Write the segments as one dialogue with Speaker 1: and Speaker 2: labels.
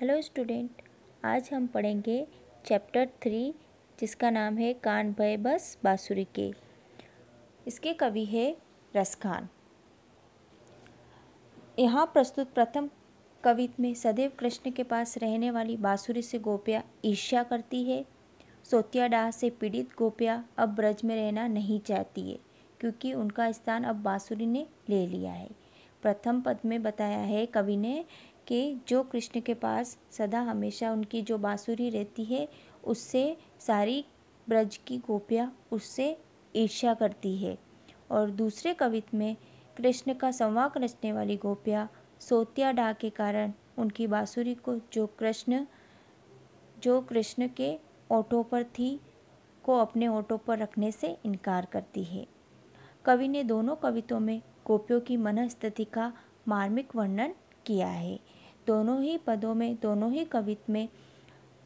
Speaker 1: hello student आज हम पढ़ेंगे चैप्टर थ्री जिसका नाम है कान भय बस बाँसुरी के इसके कवि है रस खान यहाँ प्रस्तुत प्रथम कवित में सदैव कृष्ण के पास रहने वाली बाँसुरी से गोपिया ईर्ष्या करती है सोतियाडाह से पीड़ित गोपिया अब ब्रज में रहना नहीं चाहती है क्योंकि उनका स्थान अब बाँसुरी ने ले लिया है प्रथम पद में बताया है कवि ने कि जो कृष्ण के पास सदा हमेशा उनकी जो बाँसुरी रहती है उससे सारी ब्रज की गोपियाँ उससे ईर्ष्या करती है और दूसरे कवित में कृष्ण का संवाक रचने वाली गोपियाँ सोतिया डा के कारण उनकी बाँसुरी को जो कृष्ण जो कृष्ण के ओठों पर थी को अपने ओठों पर रखने से इनकार करती है कवि ने दोनों कवितों में गोपियों की मनस्थिति का मार्मिक वर्णन किया है दोनों ही पदों में दोनों ही कवित में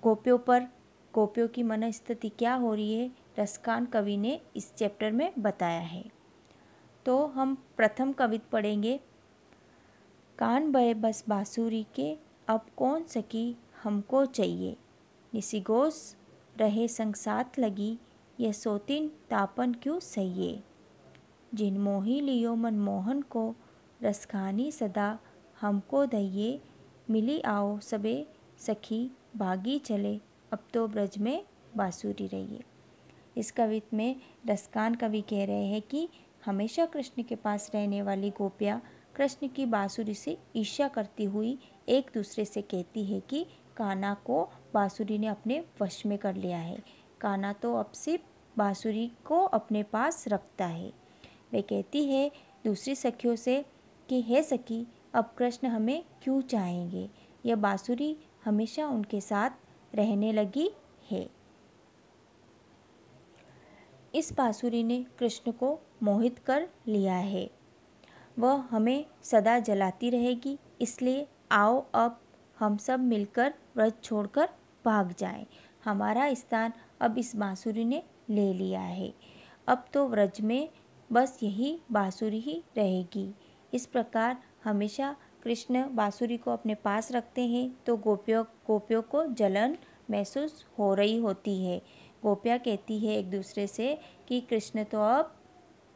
Speaker 1: गोपियों पर गोपियों की मनस्थिति क्या हो रही है रसकान कवि ने इस चैप्टर में बताया है तो हम प्रथम कवित पढ़ेंगे कान बहे बस बाँसुरी के अब कौन सकी हमको चाहिए निसिगोस रहे संगसात लगी यह सोतिन तापन क्यों सहिए जिन मोही लियो मनमोहन को रसखानी सदा हमको दहिए मिली आओ सबे सखी भागी चले अब तो ब्रज में बाँसुरी रहिए इस कवित में रसकान कवि कह रहे हैं कि हमेशा कृष्ण के पास रहने वाली गोपियाँ कृष्ण की बाँसुरी से ईर्ष्या करती हुई एक दूसरे से कहती है कि काना को बाँसुरी ने अपने वश में कर लिया है काना तो अब सिर्फ बाँसुरी को अपने पास रखता है वे कहती है दूसरी सखियों से कि हे सखी अब कृष्ण हमें क्यों चाहेंगे यह बाँसुरी हमेशा उनके साथ रहने लगी है इस बाँसुरी ने कृष्ण को मोहित कर लिया है वह हमें सदा जलाती रहेगी इसलिए आओ अब हम सब मिलकर व्रत छोड़कर भाग जाएं हमारा स्थान अब इस बाँसुरी ने ले लिया है अब तो व्रज में बस यही बाँसुरी ही रहेगी इस प्रकार हमेशा कृष्ण बाँसुरी को अपने पास रखते हैं तो गोपियों गोपियों को जलन महसूस हो रही होती है गोपियाँ कहती है एक दूसरे से कि कृष्ण तो अब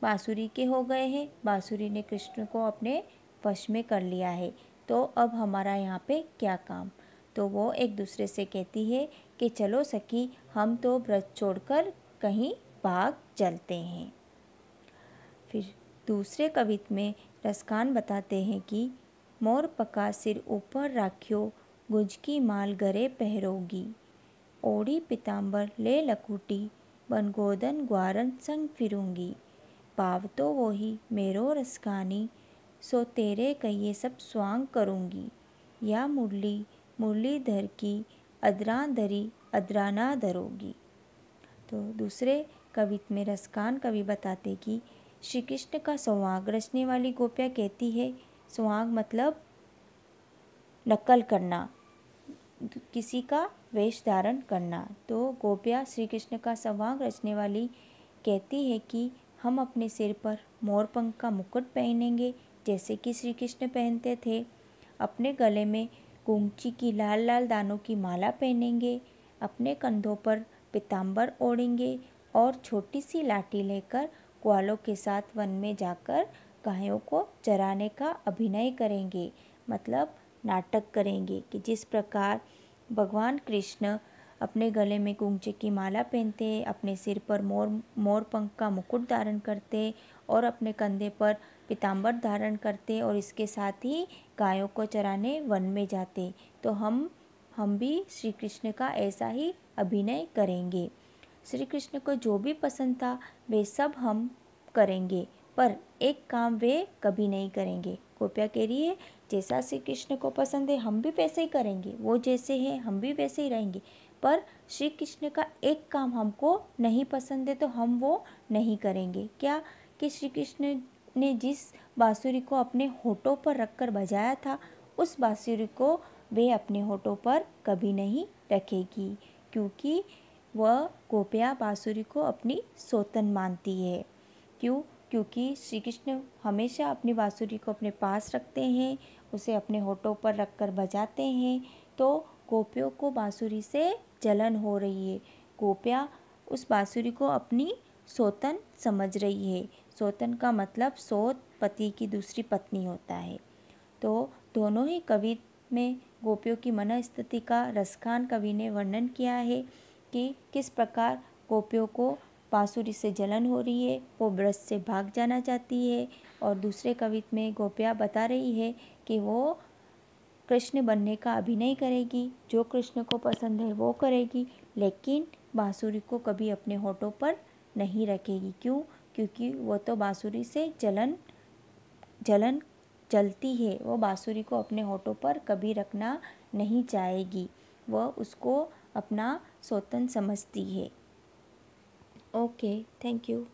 Speaker 1: बाँसुरी के हो गए हैं बाँसुरी ने कृष्ण को अपने वश में कर लिया है तो अब हमारा यहाँ पे क्या काम तो वो एक दूसरे से कहती है कि चलो सखी हम तो व्रत छोड़कर कहीं भाग चलते हैं फिर दूसरे कवित में रसकान बताते हैं कि मोर पका सिर ऊपर राख्यो की माल गरे पहरोगी ओढ़ी पिताम्बर ले लकुटी बनगोदन ग्वारन संग फिरूंगी पाव तो वो ही मेरो रसकानी सो तेरे कहिए सब स्वांग करूंगी या मुरली मुरली धर की अदरा धरी ना धरोगी तो दूसरे कवित में रसकान कवि बताते कि श्री कृष्ण का सुहाग रचने वाली गोपिया कहती है सुहाग मतलब नकल करना किसी का वेश धारण करना तो गोपिया श्री कृष्ण का सुहाग रचने वाली कहती है कि हम अपने सिर पर मोरपंख का मुकुट पहनेंगे जैसे कि श्री कृष्ण पहनते थे अपने गले में गुंगची की लाल लाल दानों की माला पहनेंगे अपने कंधों पर पिताम्बर ओढ़ेंगे और छोटी सी लाठी लेकर ग्वालों के साथ वन में जाकर गायों को चराने का अभिनय करेंगे मतलब नाटक करेंगे कि जिस प्रकार भगवान कृष्ण अपने गले में गुंजे की माला पहनते अपने सिर पर मोर मोर पंख का मुकुट धारण करते और अपने कंधे पर पिताम्बर धारण करते और इसके साथ ही गायों को चराने वन में जाते तो हम हम भी श्री कृष्ण का ऐसा ही अभिनय करेंगे श्री कृष्ण को जो भी पसंद था वे सब हम करेंगे पर एक काम वे कभी नहीं करेंगे गोपिया कह रही है जैसा श्री कृष्ण को पसंद है हम भी वैसे ही करेंगे वो जैसे हैं हम भी वैसे ही रहेंगे पर श्री कृष्ण का एक काम हमको नहीं पसंद है तो हम वो नहीं करेंगे क्या कि श्री कृष्ण ने जिस बाँसुरी को अपने होठों पर रखकर बजाया था उस बाँसुरी को वे अपने होठों पर कभी नहीं रखेगी क्योंकि वह गोपिया बाँसुरी को अपनी सोतन मानती है क्यों क्योंकि श्री कृष्ण हमेशा अपनी बाँसुरी को अपने पास रखते हैं उसे अपने होठों पर रख कर बजाते हैं तो गोपियों को बाँसुरी से जलन हो रही है गोपिया उस बाँसुरी को अपनी सोतन समझ रही है सोतन का मतलब सोत पति की दूसरी पत्नी होता है तो दोनों ही कवि में गोपियों की मनस्थिति का रसखान कवि ने वर्णन किया है कि किस प्रकार गोपियों को बाँसुरी से जलन हो रही है वो ब्रश से भाग जाना चाहती है और दूसरे कवित में गोपिया बता रही है कि वो कृष्ण बनने का अभिनय करेगी जो कृष्ण को पसंद है वो करेगी लेकिन बाँसुरी को कभी अपने होठों पर नहीं रखेगी क्यों क्योंकि वो तो बाँसुरी से जलन जलन जलती है वो बाँसुरी को अपने होठों पर कभी रखना नहीं चाहेगी वह उसको अपना स्वतंत्र समझती है ओके थैंक यू